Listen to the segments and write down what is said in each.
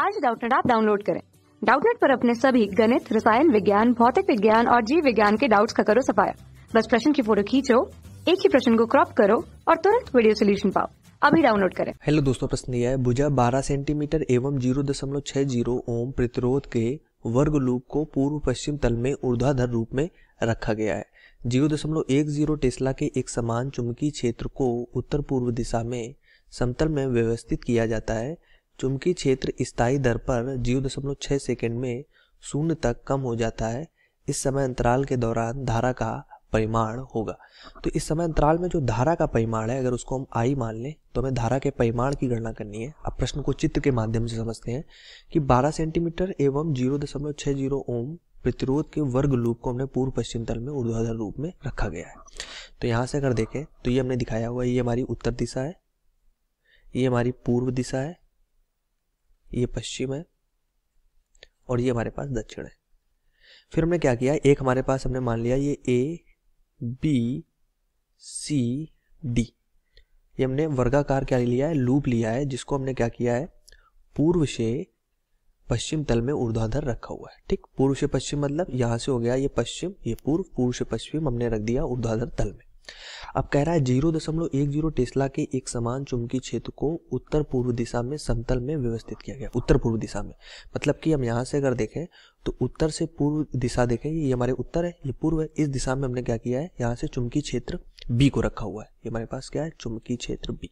आज डाउटनेट आप डाउनलोड करें डाउटनेट पर अपने सभी गणित रसायन विज्ञान भौतिक विज्ञान और जीव विज्ञान के डाउट्स का करो सफाया बस प्रश्न की फोटो खींचो एक ही प्रश्न को क्रॉप करो और तुरंत वीडियो सोल्यूशन पाओ अभी डाउनलोड करें हेलो दोस्तों प्रश्न दिया है भुजा 12 सेंटीमीटर एवं 0.60 ओम प्रतिरोध के वर्ग लूप को पूर्व पश्चिम तल में ऊर्ध्वाधर रूप में रखा गया है 0.10 टेस्ला के एक समान चुंबकीय क्षेत्र को उत्तर पूर्व दिशा में समतल में व्यवस्थित किया जाता है चुंबकीय क्षेत्र स्थायी दर पर जीरो दशमलव छः सेकेंड में शून्य तक कम हो जाता है इस समय अंतराल के दौरान धारा का परिमाण होगा तो इस समय अंतराल में जो धारा का परिमाण है अगर उसको हम आई मान लें तो हमें धारा के परिमाण की गणना करनी है अब प्रश्न को चित्र के माध्यम से समझते हैं कि 12 सेंटीमीटर एवं जीरो दशमलव छः जीरो ओम प्रतिरोध के वर्ग लूप को हमने पूर्व पश्चिम तल में ऊर्ध्वाधर रूप में रखा गया है तो यहाँ से अगर देखें तो ये हमने दिखाया हुआ ये हमारी उत्तर दिशा है ये हमारी पूर्व दिशा है ये पश्चिम है और ये हमारे पास दक्षिण है फिर हमने क्या किया एक हमारे पास हमने मान लिया ये ए बी सी डी ये हमने वर्गाकार क्या लिया है लूप लिया है जिसको हमने क्या किया है पूर्व से पश्चिम तल में ऊर्ध्वाधर रखा हुआ है ठीक पूर्व से पश्चिम मतलब यहां से हो गया ये पश्चिम ये पूर्व पूर्व से पश्चिम हमने रख दिया ऊर्ध्वाधर तल में अब कह रहा है जीरो दशमलव एक जीरो टेस्ला के एक समान चुंबकीय क्षेत्र को उत्तर पूर्व दिशा में समतल में व्यवस्थित किया गया उत्तर पूर्व दिशा में मतलब कि हम यहाँ से अगर देखें तो उत्तर से पूर्व दिशा देखें ये हमारे उत्तर है ये पूर्व है इस दिशा में हमने क्या किया है यहाँ से चुंबकीय क्षेत्र बी को रखा हुआ है ये हमारे पास क्या है चुंबकीय क्षेत्र बी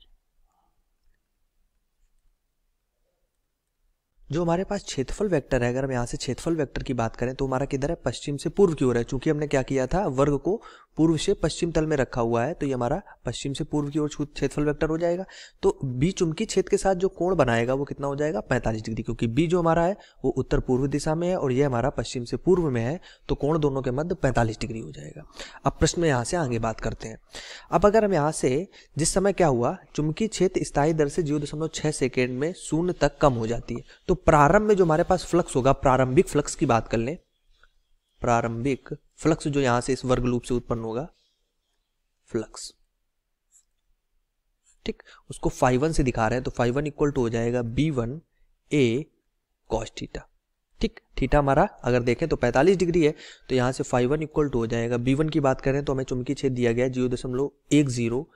जो हमारे पास क्षेत्रफल वेक्टर है अगर हम यहाँ से क्षेत्रफल वेक्टर की बात करें तो हमारा किधर है पश्चिम से पूर्व की ओर है चूंकि हमने क्या किया था वर्ग को पूर्व से पश्चिम तल में रखा हुआ है तो ये हमारा पश्चिम से पूर्व की ओर क्षेत्रफल वेक्टर हो जाएगा तो बी चुमकी क्षेत्र के साथ जो कोण बनाएगा वो कितना हो जाएगा 45 डिग्री क्योंकि बी जो हमारा है वो उत्तर पूर्व दिशा में है और ये हमारा पश्चिम से पूर्व में है तो कोण दोनों के मध्य पैंतालीस डिग्री हो जाएगा अब प्रश्न में यहाँ से आगे बात करते हैं अब अगर हम यहाँ से जिस समय क्या हुआ चुमकी क्षेत्र स्थायी दर से जीरो दशमलव छह सेकेंड में शून्य तक कम हो जाती है तो प्रारंभ में जो हमारे पास फ्लक्स होगा प्रारंभिक फ्लक्स की बात कर लें प्रारंभिक फ्लक्स जो यहां से इस वर्ग लूप से उत्पन्न होगा फ्लक्स ठीक उसको फाइव वन से दिखा रहे हैं तो फाइव वन इक्वल टू हो जाएगा B one A cos theta ठीक थीटा हमारा अगर देखें तो 45 डिग्री है तो यहां से फाइव वन इक्वल टू हो जाएगा बी वन की बात करें तो हमें चुमकी छेद दिया गया जीरो दशमलव एक जीरो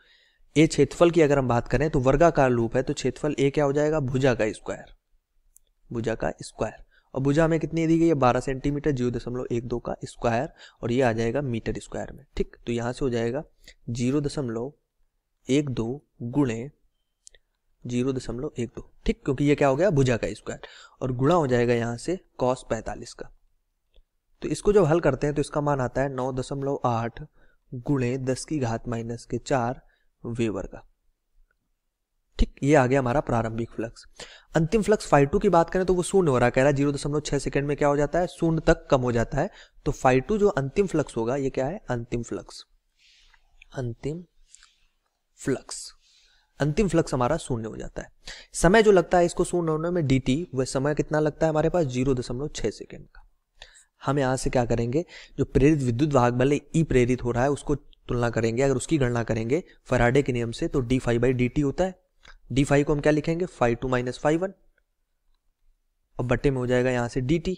ए क्षेत्रफल की अगर हम बात करें तो वर्गाकार लूप है तो क्षेत्रफल ए क्या हो जाएगा भुजा का स्क्वायर भुजा का स्क्वायर और भुजा हमें कितनी दी गई है बारह सेंटीमीटर जीरो दशमलव एक दो का स्क्वायर और ये आ जाएगा मीटर स्क्वायर में ठीक तो यहाँ से हो जाएगा जीरो दशमलव एक दो गुणे जीरो दशमलव एक दो ठीक क्योंकि ये क्या हो गया भुजा का स्क्वायर और गुणा हो जाएगा यहाँ से कॉस पैंतालीस का तो इसको जब हल करते हैं तो इसका मान आता है नौ दशमलव आठ गुणे दस की घात माइनस के चार वेवर का ठीक ये आ गया हमारा प्रारंभिक फ्लक्स अंतिम फ्लक्स फाइव टू की बात करें तो वो शून्य हो रहा कह रहा है जीरो दशमलव छह सेकंड में क्या हो जाता है शून्य तक कम हो जाता है तो फाइव टू जो अंतिम फ्लक्स होगा ये क्या है अंतिम फ्लक्स अंतिम फ्लक्स अंतिम फ्लक्स हमारा शून्य हो जाता है समय जो लगता है इसको शून्य होने में डी टी वह समय कितना लगता है हमारे पास जीरो दशमलव छह सेकेंड का हम यहां से क्या करेंगे जो प्रेरित विद्युत वाहक बल ई e प्रेरित हो रहा है उसको तुलना करेंगे अगर उसकी गणना करेंगे फराडे के नियम से तो D five by D T होता है डी फाइव को हम क्या लिखेंगे five two minus five one और बट्टे में हो जाएगा यहां से डी टी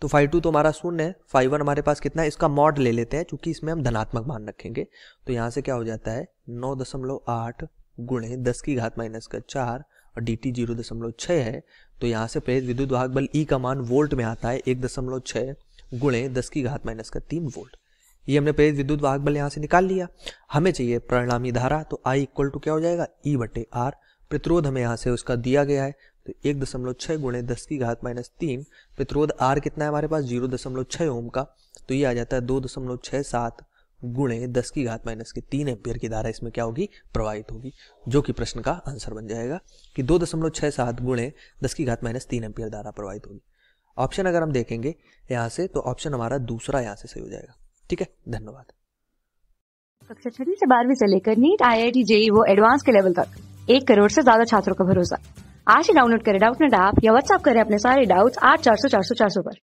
तो फाइव टू तो हमारा शून्य है फाइव वन हमारे पास कितना है इसका मॉड ले लेते हैं क्योंकि इसमें हम धनात्मक मान रखेंगे तो यहां से क्या हो जाता है नौ दशमलव आठ गुणे दस की घात माइनस का चार और डी टी जीरो दशमलव छह है तो यहां से प्रेरित विद्युत वाहक बल ई e का मान वोल्ट में आता है एक दशमलव छह गुणे दस की घात माइनस का तीन वोल्ट ये हमने प्रेरित विद्युत वाहक बल यहाँ से निकाल लिया हमें चाहिए परिणामी धारा तो आई इक्वल टू क्या हो जाएगा ई e बटे आर प्रतिरोध हमें यहाँ से उसका दिया गया है तो एक दशमलव छः गुणे दस की घात माइनस तीन प्रतिरोध आर कितना है हमारे पास जीरो दशमलव छः ओम का तो ये आ जाता है दो दशमलव छः सात गुणे दस की घात माइनस की तीन एम्पियर की धारा इसमें क्या होगी प्रवाहित होगी जो कि प्रश्न का आंसर बन जाएगा कि दो दशमलव छः सात गुणे दस की घात माइनस तीन एम्पियर धारा प्रवाहित होगी ऑप्शन अगर हम देखेंगे यहाँ से तो ऑप्शन हमारा दूसरा यहाँ से सही हो जाएगा ठीक है धन्यवाद कक्षा छठी से बारहवीं से लेकर NEET I I T JEE वो एडवांस के लेवल तक एक करोड़ से ज्यादा छात्रों का भरोसा आज ही डाउनलोड करें डाउट नेट ऐप या व्हाट्सअप करें अपने सारे डाउट्स आठ चार सौ चार सौ चार सौ पर